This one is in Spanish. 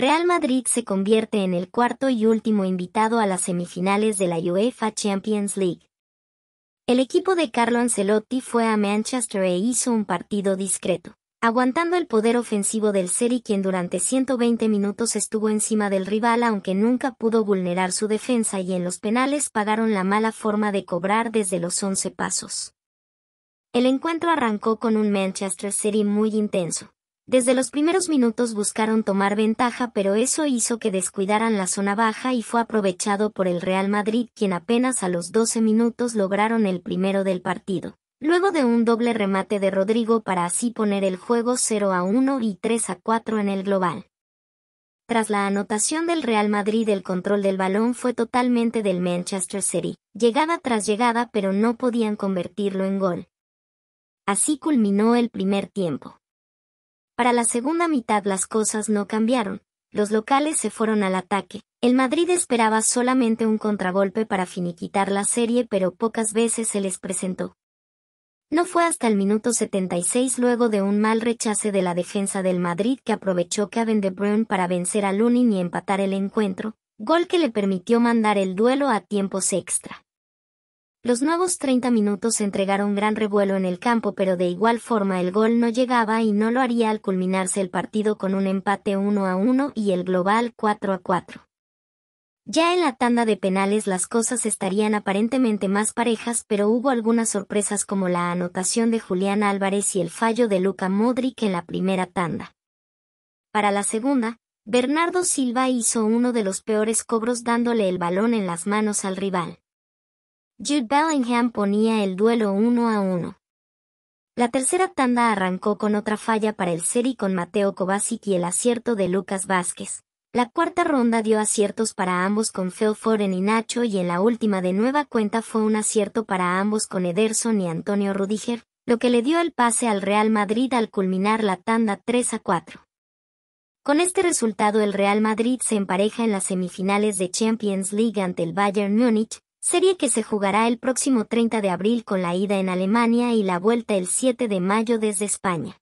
Real Madrid se convierte en el cuarto y último invitado a las semifinales de la UEFA Champions League. El equipo de Carlo Ancelotti fue a Manchester e hizo un partido discreto, aguantando el poder ofensivo del Serie, quien durante 120 minutos estuvo encima del rival aunque nunca pudo vulnerar su defensa y en los penales pagaron la mala forma de cobrar desde los 11 pasos. El encuentro arrancó con un Manchester City muy intenso, desde los primeros minutos buscaron tomar ventaja pero eso hizo que descuidaran la zona baja y fue aprovechado por el Real Madrid quien apenas a los 12 minutos lograron el primero del partido. Luego de un doble remate de Rodrigo para así poner el juego 0 a 1 y 3 a 4 en el global. Tras la anotación del Real Madrid el control del balón fue totalmente del Manchester City, llegada tras llegada pero no podían convertirlo en gol. Así culminó el primer tiempo. Para la segunda mitad las cosas no cambiaron, los locales se fueron al ataque. El Madrid esperaba solamente un contragolpe para finiquitar la serie pero pocas veces se les presentó. No fue hasta el minuto 76 luego de un mal rechace de la defensa del Madrid que aprovechó Kevin De Bruyne para vencer a Lunin y empatar el encuentro, gol que le permitió mandar el duelo a tiempos extra. Los nuevos 30 minutos entregaron gran revuelo en el campo pero de igual forma el gol no llegaba y no lo haría al culminarse el partido con un empate 1 a 1 y el global 4 a 4. Ya en la tanda de penales las cosas estarían aparentemente más parejas pero hubo algunas sorpresas como la anotación de Julián Álvarez y el fallo de Luca Modric en la primera tanda. Para la segunda, Bernardo Silva hizo uno de los peores cobros dándole el balón en las manos al rival. Jude Bellingham ponía el duelo 1 a uno. La tercera tanda arrancó con otra falla para el Serie con Mateo Kovacic y el acierto de Lucas Vázquez. La cuarta ronda dio aciertos para ambos con Phil Foren y Nacho y en la última de nueva cuenta fue un acierto para ambos con Ederson y Antonio Rudiger, lo que le dio el pase al Real Madrid al culminar la tanda 3 a 4. Con este resultado el Real Madrid se empareja en las semifinales de Champions League ante el Bayern Múnich, serie que se jugará el próximo 30 de abril con la ida en Alemania y la vuelta el 7 de mayo desde España.